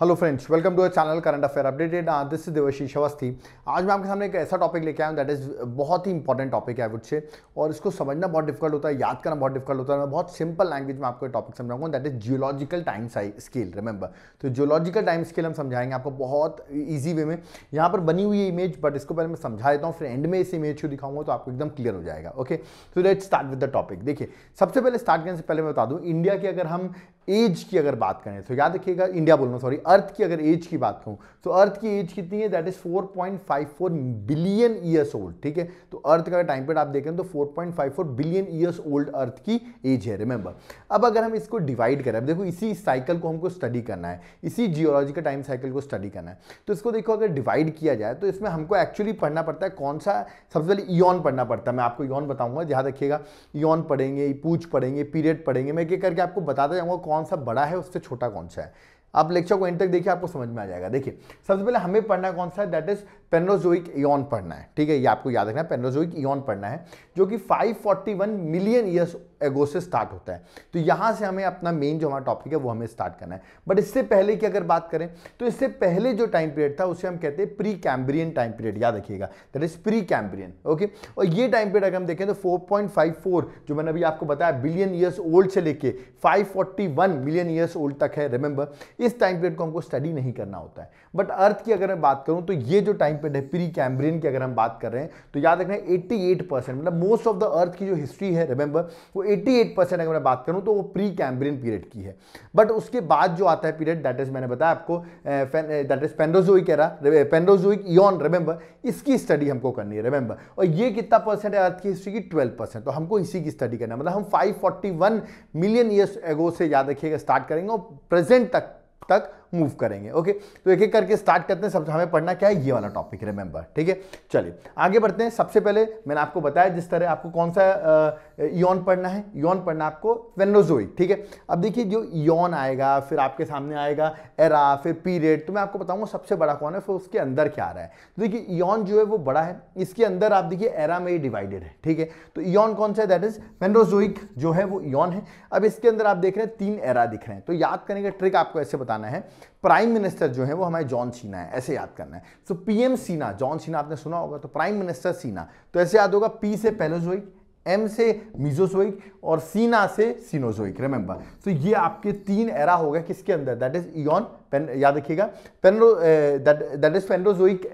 Hello friends welcome to our channel current affair updated this is Devashish Awasthi आज मैं आपके सामने एक ऐसा टॉपिक लेके आया हूँ दैट इज़ बहुत ही इंपॉर्टेंट टॉपिक है आई वुड से और इसको समझना बहुत डिफिकल्ट होता है याद करना बहुत डिफिकल्ट होता है मैं बहुत सिंपल लैंग्वेज में आपको टॉपिक समझाऊंगा that is geological time scale remember तो जियोलॉजिकल टाइम स्केल हम समझाएंगे आपको बहुत ईजी e- वे में यहाँ पर बनी हुई इमेज बट इसको पहले मैं समझा देता हूँ फिर एंड में इस इमेज को दिखाऊंगा तो आपको एकदम क्लियर हो जाएगा ओके तो let start with the topic देखिए सबसे पहले स्टार्ट करने से पहले मैं बता दूँ इंडिया की अगर हम एज की अगर बात करें तो याद रखिएगा इंडिया बोलना सॉरी अर्थ की अगर एज की बात करूं तो अर्थ की एज कितनी है that is 4.54 billion years old ठीक है तो अर्थ का टाइम पीरियड आप देखें तो 4.54 बिलियन ईयर्स ओल्ड अर्थ की एज है रिमेंबर अब अगर हम इसको डिवाइड करें अब देखो इसी साइकिल को हमको स्टडी करना है इसी जियोलॉजिकल टाइम साइकिल को स्टडी करना है तो इसको देखो अगर डिवाइड किया जाए तो इसमें हमको एक्चुअली पढ़ना पड़ता है कौन सा सबसे पहले ईन पढ़ना पड़ता है मैं आपको ईन बताऊंगा ध्यान रखिएगा ईन पढ़ेंगे पूछ पढ़ेंगे पीरियड पढ़ेंगे मैं क्या करके आपको बताता जाऊँगा कौन सा बड़ा है उससे छोटा कौन सा है आप लेक्चर को एंड तक देखिए आपको समझ में आ जाएगा देखिए सबसे पहले हमें पढ़ना कौन सा है दैट इज पेनोजोइक ईन पढ़ना है ठीक है ये आपको याद रखना है पेनोजोइक ईन पढ़ना है जो कि 541 मिलियन ईयर्स एगो से स्टार्ट होता है तो यहां से हमें अपना मेन जो हमारा टॉपिक है वो हमें स्टार्ट करना है बट इससे पहले की अगर बात करें तो इससे पहले जो टाइम पीरियड था उसे हम कहते हैं प्री कैम्ब्रियन टाइम पीरियड याद रखिएगा that is Precambrian okay और ये टाइम पीरियड अगर हम देखें तो 4.54 जो मैंने अभी आपको बताया बिलियन ईयर्स ओल्ड से लेके 541 मिलियन ईयर्स ओल्ड तक है रिमेंबर इस टाइम पीरियड को हमको स्टडी नहीं करना होता है बट अर्थ की अगर मैं बात करूं तो ये जो टाइम पीरियड है प्री कैम्ब्रियन की अगर हम बात कर रहे हैं तो याद रखना है एट्टी मतलब मोस्ट ऑफ द अर्थ की जो हिस्ट्री है रिमेंबर वो 88 परसेंट अगर मैं बात करूं तो वो प्री कैम्ब्रियन पीरियड की है बट उसके बाद जो आता है पीरियड दैट इज मैंने बताया आपको that is Paleozoic era Paleozoic eon remember इसकी स्टडी हमको करनी है रिमेंबर और ये कितना परसेंट है अर्थ की हिस्ट्री की ट्वेल्व परसेंट तो हमको इसी की स्टडी करना है मतलब हम वन मिलियन ईयर्स एगो से याद रखिएगा स्टार्ट करेंगे और प्रेजेंट तक तक मूव करेंगे ओके तो एक एक करके स्टार्ट करते हैं सबसे हमें पढ़ना क्या है ये वाला टॉपिक रिमेंबर ठीक है चलिए आगे बढ़ते हैं सबसे पहले मैंने आपको बताया जिस तरह आपको कौन सा यौन पढ़ना है यौन पढ़ना आपको वेनोजोई ठीक है अब देखिए जो यौन आएगा फिर आपके सामने आएगा एरा फिर पीरियड तो मैं आपको बताऊंगा सबसे बड़ा कौन है फिर उसके अंदर क्या आ रहा है तो देखिए यौन जो है वो बड़ा है इसके अंदर आप देखिए एरा में ही डिवाइडेड है ठीक है तो यौन कौन सा है दैट इज वेनोजोइक जो है वो यौन है अब इसके अंदर आप देख रहे हैं तीन एरा दिख रहे हैं तो याद करने का ट्रिक आपको ऐसे बताना है प्राइम मिनिस्टर जो है वो हमारे जॉन सीना है ऐसे याद करना है सो तो पीएम सीना जॉन सीना आपने सुना होगा तो प्राइम मिनिस्टर सीना तो ऐसे याद होगा पी से पेलोजोइक एम से मिजोसोइक और सीना से सीनोजोइक रिमेंबर सो so ये आपके तीन एरा हो गए किसके अंदर दैट इज ईन पेन याद रखिएगा पेनरो दैट इज पेनरोजोइक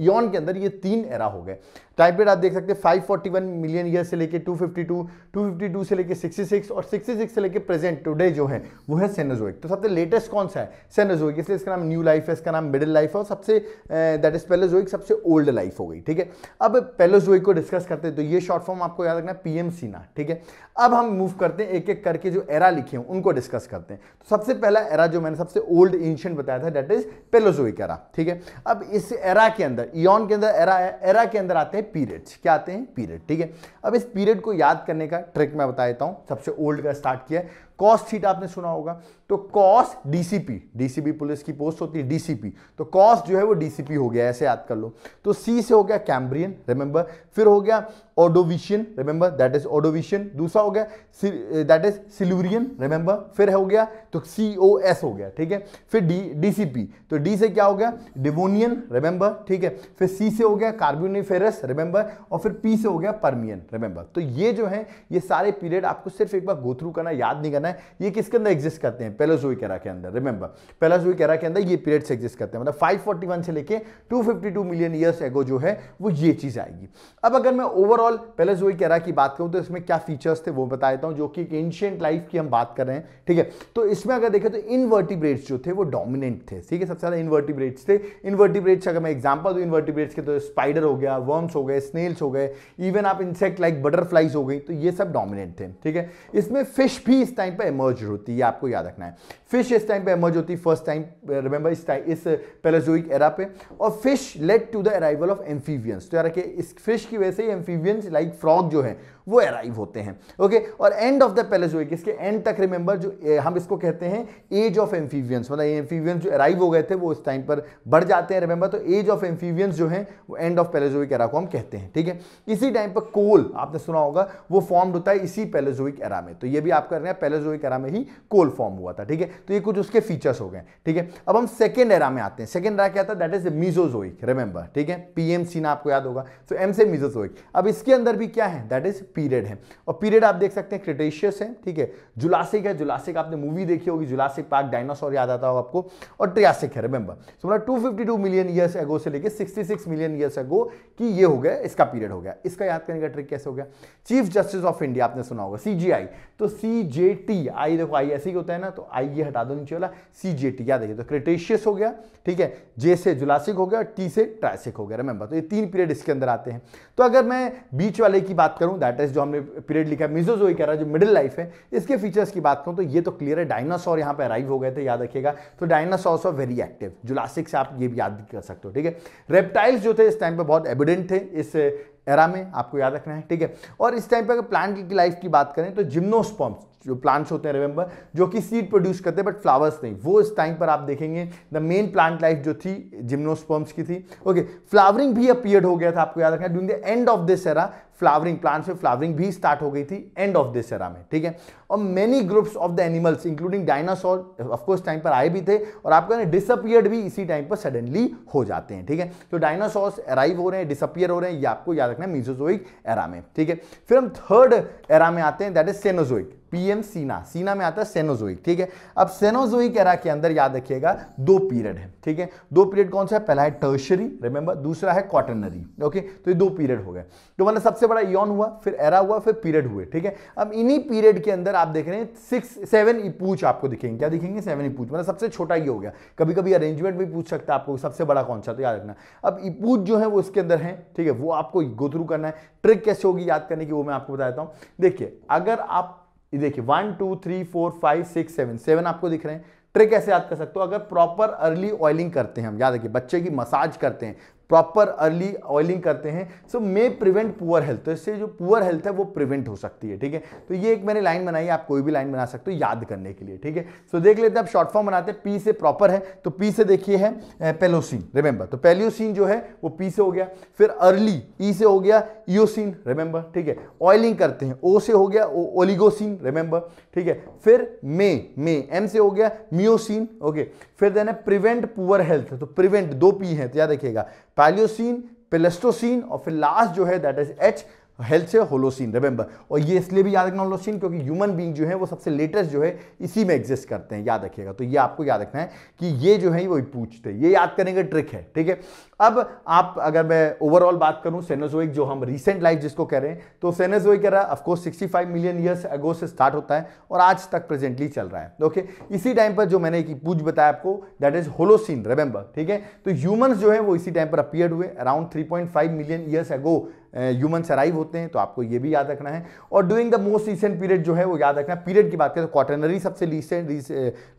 ईन के अंदर ये तीन एरा हो गए टाइम पीरियड आप देख सकते हैं 541 मिलियन ईयर से लेके 252 252 से लेके 66 और 66 से लेके प्रेजेंट टुडे जो है वो है सेनोजोइक तो सबसे लेटेस्ट कौन सा है सेनोजोइक इसलिए इसका नाम न्यू लाइफ है इसका नाम मिडिल लाइफ है और सबसे दैट इज पेलोजोइक सबसे ओल्ड लाइफ हो गई ठीक है अब पेलोजोइक को डिस्कस करते हैं तो ये शॉर्ट फॉर्म आपको याद रखना पीएम सीना ठीक है अब हम मूव करते हैं एक एक करके जो एरा लिखे हैं उनको डिस्कस करते हैं तो सबसे पहला एरा जो मैंने सबसे ओल्ड एंशियंट बताया था डेट इज पेलोजोइक एरा ठीक है अब इस एरा के अंदर इन के अंदर एरा एरा के अंदर आते हैं पीरियड्स क्या आते हैं पीरियड ठीक है अब इस पीरियड को याद करने का ट्रिक मैं बता देता हूँ सबसे ओल्ड का स्टार्ट किया कॉस थीट आपने सुना होगा तो कॉस डीसीपी डीसीपी पुलिस की पोस्ट होती है डीसीपी तो कॉस जो है वो डीसीपी हो गया ऐसे याद कर लो तो सी से हो गया कैम्ब्रियन रिमेंबर फिर हो गया Ordovician remember that is Ordovician दूसरा हो गया दैट इज सिलूरियन रिमेंबर फिर हो गया तो सी ओ एस हो गया ठीक है फिर डी डीसीपी तो डी से क्या हो गया डिवोनियन रिमेंबर ठीक है फिर सी से हो गया कार्बोनिफेरस रिमेंबर और फिर पी से हो गया परमियन रिमेंबर तो ये जो है ये सारे पीरियड आपको सिर्फ एक बार गो थ्रू करना याद नहीं करना है ये किसके अंदर एग्जिस्ट करते हैं पेलोजोई कैरा के अंदर रिमेंबर पेलोजोई कैरा के अंदर ये पीरियड्स एग्जिस्ट करते हैं मतलब 541 से लेके 252 मिलियन ईयर्स एगो जो है वो ये चीज़ आएगी अब अगर मैं ओवरऑल पेलोजोई कैरा की बात करूँ तो इसमें क्या फीचर्स थे वो बता देता हूँ जो कि एंशियंट लाइफ की हम बात कर रहे हैं ठीक है तो इसमें अगर देखें तो इनवर्टिब्रेट्स जो थे वो डोमिनेंट थे ठीक है सबसे ज़्यादा इनवर्टिब्रेट्स थे इनवर्टिब्रेट्स अगर मैं एग्जाम्पल दूँ इनवर्टिब्रेट्स के तो स्पाइडर हो गया वर्म्स हो गए स्नेल्स हो गए इवन आप इंसेक्ट लाइक बटरफ्लाइज हो गई तो ये सब डोमिनेंट थे ठीक है इसमें फिश भी इस टाइम पे एमर्ज होती है आपको याद रखना है फिश इस टाइम पे एमर्ज होती है फर्स्ट टाइम रिमेंबर इस टाइम इस पेलाजोइक एरा पे और fish led to the arrival of amphibians तो यार कि इस फिश की वजह से एम्फीवियंस लाइक फ्रॉग जो है वो अराइव होते हैं ओके और एंड ऑफ द पेलाजोइक इसके एंड तक रिमेंबर जो हम इसको कहते हैं एज ऑफ एम्फीवियंस मतलब ये एम्फीवियंस जो अराइव हो गए थे वो इस टाइम पर बढ़ जाते हैं रिमेंबर तो एज ऑफ एम्फीवियंस जो है वो एंड ऑफ पेलाजोइक एरा को हम कहते हैं ठीक है इसी टाइम पर कोल आपने सुना होगा वो फॉर्म्ड होता है इसी पेलाजोइक एरा में तो ये भी आप कर रहे हैं पेलाजोइक मेसोइक एरा में ही कोल फॉर्म हुआ था ठीक है तो ये कुछ उसके फीचर्स हो गए ठीक है अब हम सेकेंड एरा में आते हैं सेकेंड एरा क्या था दैट इज मीजोजोइक रिमेंबर ठीक है पीएमसी ना आपको याद होगा तो एम से मीजोजोइक अब इसके अंदर भी क्या है दैट इज पीरियड है और पीरियड आप देख सकते हैं क्रिटेशियस है ठीक है जुलासिक है जुलासिक आपने मूवी देखी होगी जुलासिक पार्क डायनासोर याद आता होगा आपको और ट्रियासिक है रिमेंबर सो मतलब टू मिलियन ईयर्स एगो से लेकर 66 मिलियन ईयर्स एगो कि ये हो गया इसका पीरियड हो गया इसका याद करने का ट्रिक कैसे हो गया चीफ जस्टिस ऑफ इंडिया आपने सुना होगा सीजीआई तो सी टी आई देखो आई ऐसे ही होता है ना तो आई ये हटा दो नीचे वाला सी जे टी याद तो क्रिटेशियस हो गया ठीक है जे से जुलासिक हो गया और टी से ट्रासिक हो गया रिमेंबर तो ये तीन पीरियड इसके अंदर आते हैं तो अगर मैं बीच वाले की बात करूं दैट इज जो हमने पीरियड लिखा है मिजोजो कह रहा है जो मिडिल लाइफ है इसके फीचर्स की बात करूँ तो ये तो क्लियर है डायनासोर यहाँ पर अराइव हो गए थे याद रखिएगा तो डायनासोर्स और वेरी एक्टिव जुलासिक से आप ये भी याद कर सकते हो ठीक है रेप्टाइल्स जो थे इस टाइम पर बहुत एविडेंट थे इस एरा में आपको याद रखना है ठीक है और इस टाइम पर अगर प्लांट की लाइफ की बात करें तो जिम्नोस्पॉम्स जो प्लांट्स होते हैं रिमेंबर जो कि सीड प्रोड्यूस करते हैं बट फ्लावर्स नहीं वो इस टाइम पर आप देखेंगे द मेन प्लांट लाइफ जो थी जिम्नोस्पर्म्स की थी ओके फ्लावरिंग भी अपियर हो गया था आपको याद रखना during the end of this era flowering plants में फ्लावरिंग भी स्टार्ट हो गई थी एंड ऑफ दिस एरा में ठीक है और many groups of the animals including dinosaur of course time पर आए भी थे और आपको डिसअपियर्ड भी इसी टाइम पर सडनली हो जाते हैं ठीक है तो डायनासोर्स अराइव हो रहे हैं डिसअपियर हो रहे हैं ये आपको याद रखना मीजोजोइक एरा में ठीक है फिर हम थर्ड एरा में आते हैं दैट इज सेनोजोइक पीएम सीना सीना में आता है सेनोजोइक ठीक है अब सेनोजोइक एरा के अंदर याद रखिएगा दो पीरियड है ठीक है दो पीरियड कौन सा है पहला है टर्शरी रिमेंबर दूसरा है कॉटनरी ओके तो ये दो पीरियड हो गए तो मतलब सबसे बड़ा इॉन हुआ फिर एरा हुआ फिर पीरियड हुए ठीक है अब इन्हीं पीरियड के अंदर आप देख रहे हैं सिक्स सेवन पूछ आपको दिखेंगे क्या दिखेंगे सेवन पूछ मतलब सबसे छोटा ये हो गया कभी कभी अरेंजमेंट भी पूछ सकता है आपको सबसे बड़ा कौन सा तो याद रखना अब इपूज जो है वो इसके अंदर है ठीक है वो आपको गो थ्रू करना है ट्रिक कैसे होगी याद करने की वो मैं आपको बता देता हूँ देखिए अगर आप ये देखिए one two three four five six seven seven आपको दिख रहे हैं ट्रिक ऐसे याद कर सकते हो अगर प्रॉपर अर्ली ऑयलिंग करते हैं हम याद रखिए बच्चे की मसाज करते हैं प्रॉपर अर्ली ऑयलिंग करते हैं so may prevent poor health तो इससे जो पुअर हेल्थ है वो प्रिवेंट हो सकती है ठीक है तो ये एक मैंने लाइन बनाई आप कोई भी लाइन बना सकते हो याद करने के लिए ठीक है सो देख लेते हैं आप शॉर्ट फॉर्म बनाते हैं पी से प्रॉपर है तो पी से देखिए है पेलोसिन रिमेंबर तो पेलियोसिन जो है वो पी से हो गया फिर अर्ली ई e से हो गया ईओसिन रिमेंबर ठीक है ऑयलिंग करते हैं ओ से हो गया ओलिगोसिन रिमेंबर ठीक है फिर मे मे एम से हो गया मियोसिन ओके फिर देना प्रिवेंट पुअर हेल्थ तो प्रिवेंट दो पी है तो याद रखिएगा पैलियोसिन पेलेस्टोसिन और फिर लास्ट जो है दैट इज एच हेल्थ से होलोसिन रिमेंबर और ये इसलिए भी याद रखना होलोसिन क्योंकि ह्यूमन बींग जो है वो सबसे लेटेस्ट जो है इसी में एग्जिस्ट करते हैं याद रखिएगा तो ये आपको याद रखना है कि ये जो है वही पूछते हैं ये याद करने का ट्रिक है ठीक है अब आप अगर मैं ओवरऑल बात करूं सेनोजोइक जो हम रिसेंट लाइफ जिसको कह रहे हैं तो सेनोजोइक रहा सिक्सटी 65 मिलियन ईयर्स अगो से स्टार्ट होता है और आज तक प्रेजेंटली चल रहा है ओके इसी टाइम पर जो मैंने एक पूछ बताया आपको दैट इज होलोसिन रिमेंबर ठीक है तो ह्यूमंस जो है वो इसी टाइम पर अपियर हुए around three million years ago human arrive होते हैं तो आपको ये भी याद रखना है और during the most recent period जो है वो याद रखना पीरियड की बात करें तो क्वार्टनरी सबसे रिसेंट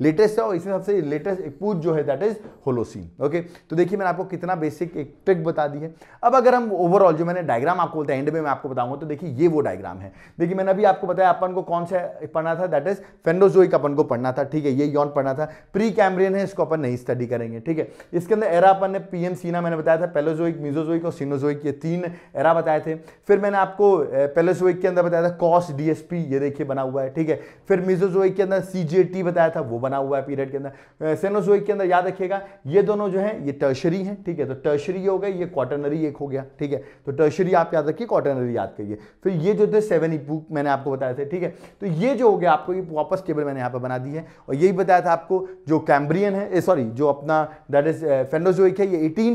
लेटेस्ट है और इसमें सबसे लेटेस्ट एक पूज जो है दैट इज होलोसीन ओके तो देखिए मैंने आपको कितना बेसिक एक ट्रिक बता दी है अब अगर हम ओवरऑल जो मैंने डायग्राम आपको बोलते एंड में मैं आपको बताऊंगा तो देखिए ये वो डायग्राम है देखिए मैंने अभी आपको बताया अपन को कौन सा पढ़ना था दैट इज फेंडोजोइक अपन को पढ़ना था ठीक है ये यौन पढ़ना था प्री कैमरियन है इसको अपन नहीं स्टडी करेंगे ठीक है इसके अंदर एरा अपन ने पीएम सीना मैंने बताया था पेलोजोइक मिजोजोइक और सीनोजोइक ये तीन एरा बताए थे फिर मैंने आपको पेलोसोइक के अंदर बताया था कॉस डीएसपी ये देखिए बना हुआ है ठीक है फिर मिजोजोइक के अंदर सीजीएटी बताया था वो बना हुआ है पीरियड के अंदर सेनोजोइक के अंदर याद रखिएगा ये दोनों जो है ये टर्शरी है ठीक है तो टर्शरी हो गई ये क्वार्टनरी एक हो गया ठीक है तो टर्शरी आप याद रखिए क्वार्टनरी याद करिए फिर ये जो थे सेवन ई मैंने आपको बताया था ठीक है तो ये जो हो गया आपको ये वापस टेबल मैंने यहाँ पर बना दी है और यही बताया था आपको जो कैम्ब्रियन है सॉरी जो अपना दैट इज फेनोजोइक है ये एटीन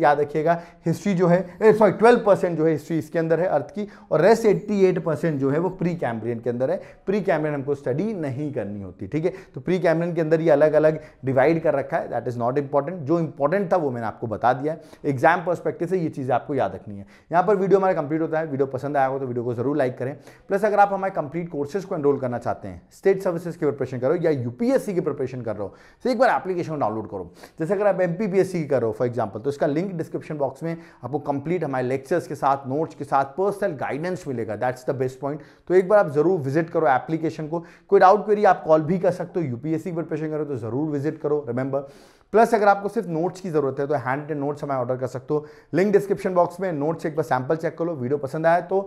याद रखिएगा हिस्ट्री जो है सॉरी ट्वेल्व जो है हिस्ट्री इसके अंदर है अर्थ की और रेस्ट एट्टी एट परसेंट जो है वो प्री कैम्ब्रियन के अंदर है प्री कैम्ब्रियन हमको स्टडी नहीं करनी होती ठीक है तो प्री कैम्ब्रियन के अंदर ये अलग अलग डिवाइड कर रखा है दैट इज़ नॉट इंपॉर्टेंट जो इंपॉर्टेंट था वो मैंने आपको बता दिया है एग्जाम परस्पेक्टिव से ये चीज़ें आपको याद रखनी है यहाँ पर वीडियो हमारा कंप्लीट होता है वीडियो पसंद आया हो तो वीडियो को जरूर लाइक करें प्लस अगर आप हमारे कंप्लीट कोर्सेज को एनरोल करना चाहते हैं स्टेट सर्विसेज की प्रिपरेशन करो या यूपीएससी की प्रिपरेशन कर रहे हो तो एक बार एप्लीकेशन डाउनलोड करो जैसे अगर आप एम की कर रहे हो फॉर एग्जाम्पल तो इसका लिंक डिस्क्रिप्शन बॉक्स में आपको कंप्लीट हमारे लेक्चर्स के साथ साथ नोट्स के साथ पर्सनल गाइडेंस मिलेगा दैट्स द बेस्ट पॉइंट तो एक बार आप जरूर विजिट करो एप्लीकेशन को कोई डाउट क्वेरी आप कॉल भी कर सकते हो यूपीएससी की प्रिपरेशन करो तो जरूर विजिट करो रिमेंबर प्लस अगर आपको सिर्फ नोट्स की जरूरत है तो हैंड रिटेड नोट्स हमें ऑर्डर कर सकते हो लिंक डिस्क्रिप्शन बॉक्स में नोट्स एक बार सैंपल चेक कर लो वीडियो पसंद आया तो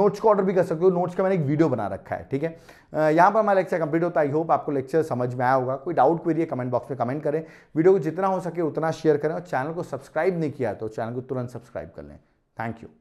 नोट्स को ऑर्डर भी कर सकते हो नोट्स का मैंने एक वीडियो बना रखा है ठीक है यहाँ पर हमारा लेक्चर कंप्लीट होता है आई होप आपको लेक्चर समझ में आया होगा कोई डाउट क्वेरी है कमेंट बॉक्स में कमेंट करें वीडियो को जितना हो सके उतना शेयर करें और चैनल को सब्सक्राइब नहीं किया तो चैनल को तुरंत सब्सक्राइब कर लें Thank you.